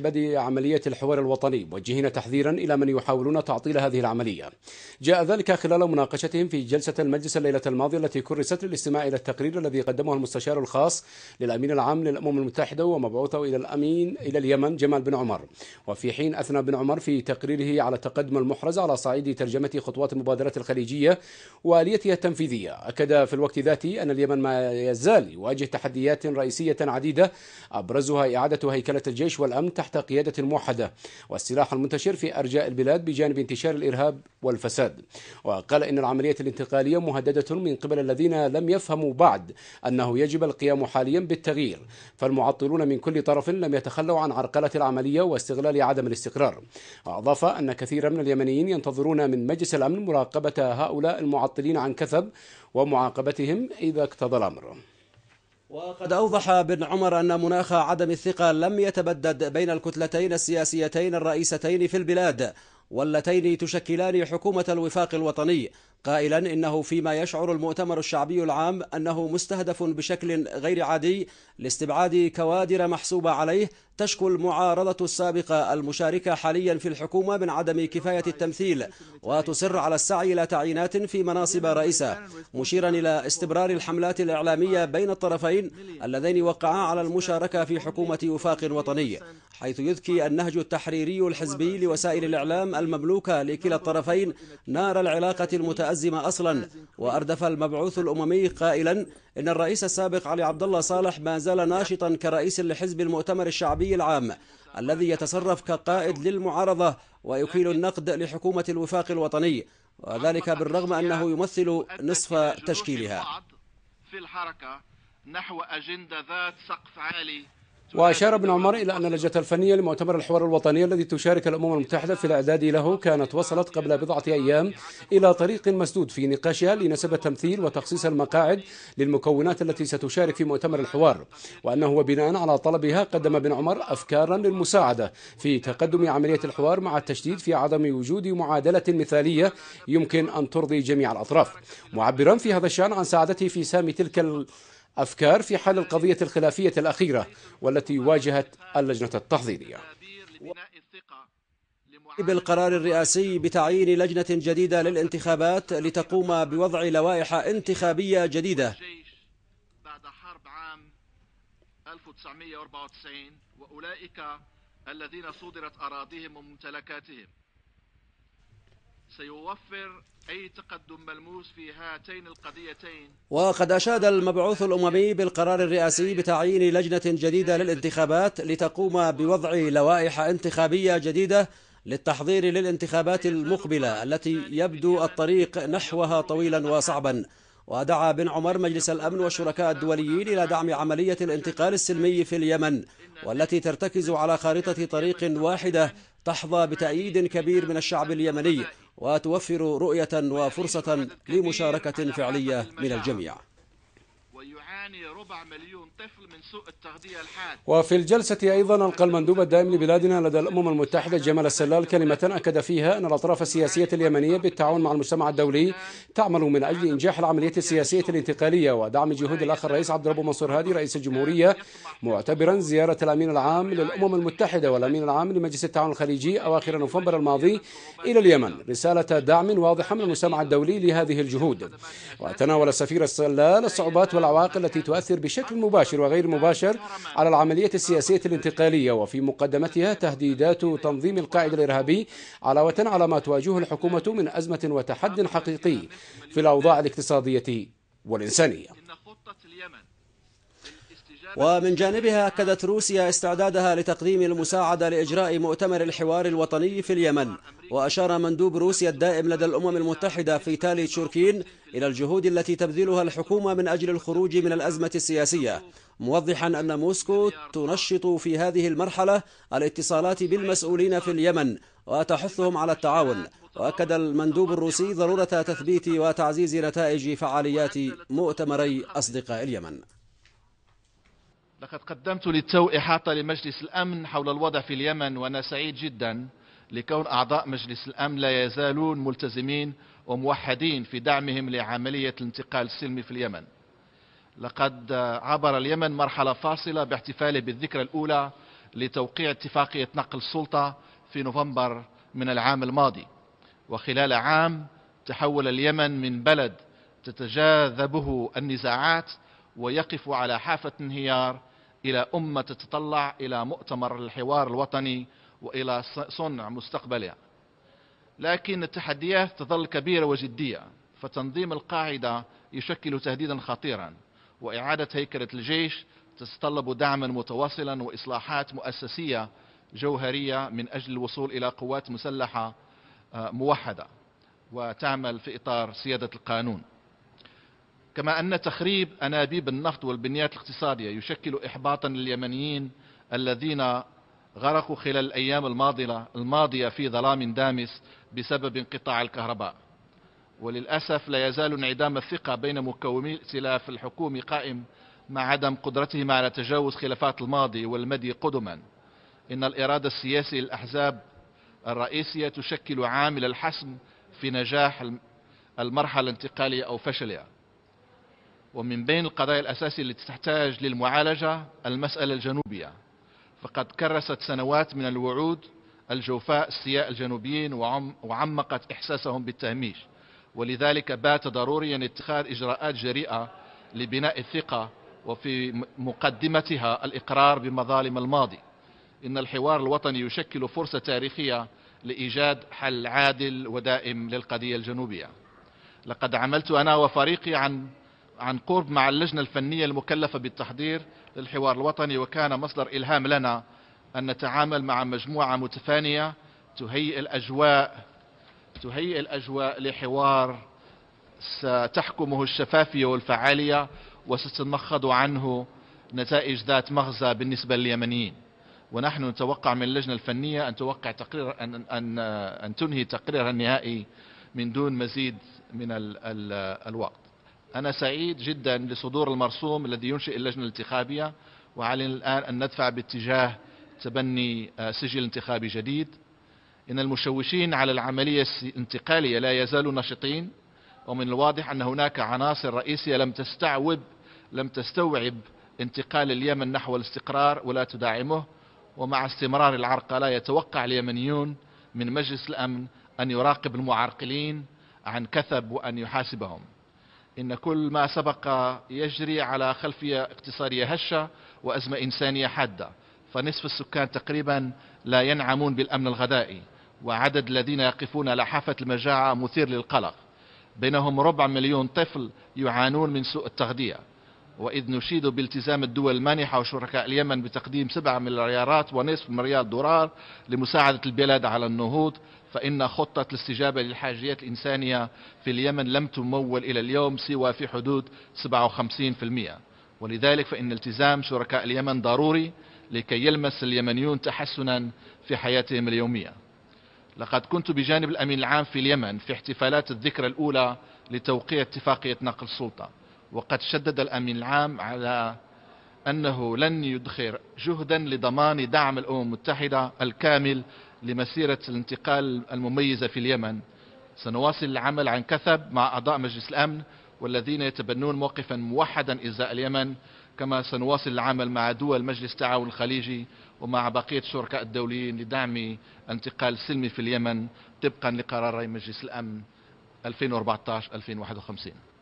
بدء عملية الحوار الوطني موجهين تحذيرا إلى من يحاولون تعطيل هذه العملية جاء ذلك خلال مناقشتهم في جلسة المجلس الليلة الماضية التي كرست للاستماع إلى التقرير الذي قدمه المستشار الخاص للأمين العام للأمم المتحدة ومبعوثه إلى الأمين إلى اليمن جمال بن عمر وفي حين أثنى بن عمر في تقريره على التقدم المحرز على صعيد ترجمة خطوات المبادرة الخليجية وآليتها التنفيذية أكد في الوقت ذاته أن اليمن ما يزال يواجه تحديات رئيسية عديدة أبرزها إعادة هيكلة الجيش والأمن تحت قيادة موحدة والسلاح المنتشر في أرجاء البلاد بجانب انتشار الإرهاب والفساد وقال إن العملية الانتقالية مهددة من قبل الذين لم يفهموا بعد أنه يجب القيام حاليا بالتغيير فالمعطلون من كل طرف لم يتخلوا عن عرقلة العملية واستغلال عدم الاستقرار وأضاف أن كثيرا من اليمنيين ينتظرون من مجلس الأمن مراقبة هؤلاء المعطلين عن كثب ومعاقبتهم إذا اقتضى الأمر وقد أوضح ابن عمر أن مناخ عدم الثقة لم يتبدد بين الكتلتين السياسيتين الرئيستين في البلاد واللتين تشكلان حكومة الوفاق الوطني قائلا إنه فيما يشعر المؤتمر الشعبي العام أنه مستهدف بشكل غير عادي لاستبعاد كوادر محسوبة عليه تشكو المعارضة السابقة المشاركة حاليا في الحكومة من عدم كفاية التمثيل وتصر على السعي إلى تعيينات في مناصب رئيسة مشيرا إلى استمرار الحملات الإعلامية بين الطرفين اللذين وقعا على المشاركة في حكومة وفاق وطني حيث يذكي النهج التحريري الحزبي لوسائل الإعلام المملوكة لكلا الطرفين نار العلاقة المتأثرة متأزمة أصلا وأردف المبعوث الأممي قائلا إن الرئيس السابق علي عبد الله صالح ما زال ناشطا كرئيس لحزب المؤتمر الشعبي العام الذي يتصرف كقائد للمعارضة ويكيل النقد لحكومة الوفاق الوطني وذلك بالرغم أنه يمثل نصف تشكيلها في الحركة نحو أجندة ذات سقف عالي وأشار ابن عمر إلى أن اللجنة الفنية لمؤتمر الحوار الوطني الذي تشارك الأمم المتحدة في الإعداد له كانت وصلت قبل بضعة أيام إلى طريق مسدود في نقاشها لنسب التمثيل وتخصيص المقاعد للمكونات التي ستشارك في مؤتمر الحوار وأنه بناء على طلبها قدم ابن عمر أفكارا للمساعدة في تقدم عملية الحوار مع التشديد في عدم وجود معادلة مثالية يمكن أن ترضي جميع الأطراف معبرا في هذا الشأن عن سعادته في سام تلك أفكار في حل القضية الخلافية الأخيرة والتي واجهت اللجنة التحضيرية بالقرار طيب الرئاسي بتعيين لجنة جديدة للانتخابات لتقوم بوضع لوائح انتخابية جديدة بعد حرب عام 1994 وأولئك الذين صدرت أراضيهم وممتلكاتهم سيوفر أي تقدم ملموس في هاتين القضيتين وقد أشاد المبعوث الأممي بالقرار الرئاسي بتعيين لجنة جديدة للانتخابات لتقوم بوضع لوائح انتخابية جديدة للتحضير للانتخابات المقبلة التي يبدو الطريق نحوها طويلا وصعبا ودعا بن عمر مجلس الأمن والشركاء الدوليين إلى دعم عملية الانتقال السلمي في اليمن والتي ترتكز على خارطة طريق واحدة تحظى بتأييد كبير من الشعب اليمني وتوفر رؤية وفرصة لمشاركة فعلية من الجميع يعني ربع مليون طفل من سوء التغذية الحاد وفي الجلسة أيضا ألقى المندوب الدائم لبلادنا لدى الأمم المتحدة جمال السلال كلمة أكد فيها أن الأطراف السياسية اليمنية بالتعاون مع المجتمع الدولي تعمل من أجل إنجاح العملية السياسية الانتقالية ودعم جهود الأخ الرئيس عبد الرب منصور هادي رئيس الجمهورية معتبرا زيارة الأمين العام للأمم المتحدة والأمين العام لمجلس التعاون الخليجي أواخر نوفمبر الماضي إلى اليمن رسالة دعم واضحة من المجتمع الدولي لهذه الجهود وتناول السفير السلال الصعوبات والعوائق التي التي تؤثر بشكل مباشر وغير مباشر على العملية السياسية الانتقالية وفي مقدمتها تهديدات تنظيم القاعدة الإرهابي علاوة على ما تواجهه الحكومة من أزمة وتحد حقيقي في الأوضاع الاقتصادية والإنسانية ومن جانبها أكدت روسيا استعدادها لتقديم المساعدة لإجراء مؤتمر الحوار الوطني في اليمن وأشار مندوب روسيا الدائم لدى الأمم المتحدة في تالي تشوركين إلى الجهود التي تبذلها الحكومة من أجل الخروج من الأزمة السياسية موضحا أن موسكو تنشط في هذه المرحلة الاتصالات بالمسؤولين في اليمن وتحثهم على التعاون وأكد المندوب الروسي ضرورة تثبيت وتعزيز نتائج فعاليات مؤتمري أصدقاء اليمن لقد قدمت للتو إحاطة لمجلس الأمن حول الوضع في اليمن وأنا سعيد جدا لكون أعضاء مجلس الأمن لا يزالون ملتزمين وموحدين في دعمهم لعملية الانتقال السلمي في اليمن لقد عبر اليمن مرحلة فاصلة باحتفاله بالذكرى الأولى لتوقيع اتفاقية نقل السلطة في نوفمبر من العام الماضي وخلال عام تحول اليمن من بلد تتجاذبه النزاعات ويقف على حافة انهيار إلى أمة تتطلع إلى مؤتمر الحوار الوطني وإلى صنع مستقبلها لكن التحديات تظل كبيرة وجدية فتنظيم القاعدة يشكل تهديدا خطيرا وإعادة هيكلة الجيش تتطلب دعما متواصلا وإصلاحات مؤسسية جوهرية من أجل الوصول إلى قوات مسلحة آه، موحدة وتعمل في إطار سيادة القانون كما أن تخريب أنابيب النفط والبنيات الاقتصادية يشكل إحباطا لليمنيين الذين غرقوا خلال الأيام الماضية الماضية في ظلام دامس بسبب انقطاع الكهرباء وللأسف لا يزال انعدام الثقة بين مكومي الائتلاف الحكومي قائم مع عدم قدرتهم على تجاوز خلافات الماضي والمدي قدما إن الإرادة السياسية للأحزاب الرئيسية تشكل عامل الحسم في نجاح المرحلة الانتقالية أو فشلها ومن بين القضايا الأساسية التي تحتاج للمعالجة المسألة الجنوبية فقد كرست سنوات من الوعود الجوفاء استياء الجنوبيين وعم وعمقت إحساسهم بالتهميش ولذلك بات ضروريا اتخاذ إجراءات جريئة لبناء الثقة وفي مقدمتها الإقرار بمظالم الماضي إن الحوار الوطني يشكل فرصة تاريخية لإيجاد حل عادل ودائم للقضية الجنوبية لقد عملت أنا وفريقي عن عن قرب مع اللجنة الفنية المكلفة بالتحضير للحوار الوطني وكان مصدر إلهام لنا أن نتعامل مع مجموعة متفانية تهيئ الأجواء تهيئ الأجواء لحوار ستحكمه الشفافية والفعالية وستتمخض عنه نتائج ذات مغزى بالنسبة لليمنيين ونحن نتوقع من اللجنة الفنية أن توقع تقرير أن أن أن تنهي تقريرها النهائي من دون مزيد من ال ال الوقت أنا سعيد جدا لصدور المرسوم الذي ينشئ اللجنة الانتخابية وعلينا الآن أن ندفع باتجاه تبني آه، سجل انتخابي جديد إن المشوشين على العملية الانتقالية لا يزالوا نشطين ومن الواضح أن هناك عناصر رئيسية لم تستعوب لم تستوعب انتقال اليمن نحو الاستقرار ولا تدعمه ومع استمرار العرقلة يتوقع اليمنيون من مجلس الأمن أن يراقب المعرقلين عن كثب وأن يحاسبهم إن كل ما سبق يجري على خلفية اقتصادية هشة وأزمة إنسانية حادة فنصف السكان تقريبا لا ينعمون بالأمن الغذائي وعدد الذين يقفون على حافة المجاعة مثير للقلق بينهم ربع مليون طفل يعانون من سوء التغذية وإذ نشيد بالتزام الدول المانحة وشركاء اليمن بتقديم سبعة مليارات ونصف مليار دولار لمساعدة البلاد على النهوض فإن خطة الاستجابة للحاجيات الإنسانية في اليمن لم تمول إلى اليوم سوى في حدود 57% ولذلك فإن التزام شركاء اليمن ضروري لكي يلمس اليمنيون تحسنا في حياتهم اليومية لقد كنت بجانب الأمين العام في اليمن في احتفالات الذكرى الأولى لتوقيع اتفاقية نقل السلطة وقد شدد الأمين العام على أنه لن يدخر جهدا لضمان دعم الأمم المتحدة الكامل لمسيرة الانتقال المميزة في اليمن سنواصل العمل عن كثب مع أعضاء مجلس الأمن والذين يتبنون موقفا موحدا إزاء اليمن كما سنواصل العمل مع دول مجلس التعاون الخليجي ومع بقية الشركاء الدوليين لدعم الانتقال السلمي في اليمن طبقا لقراري مجلس الأمن 2014-2051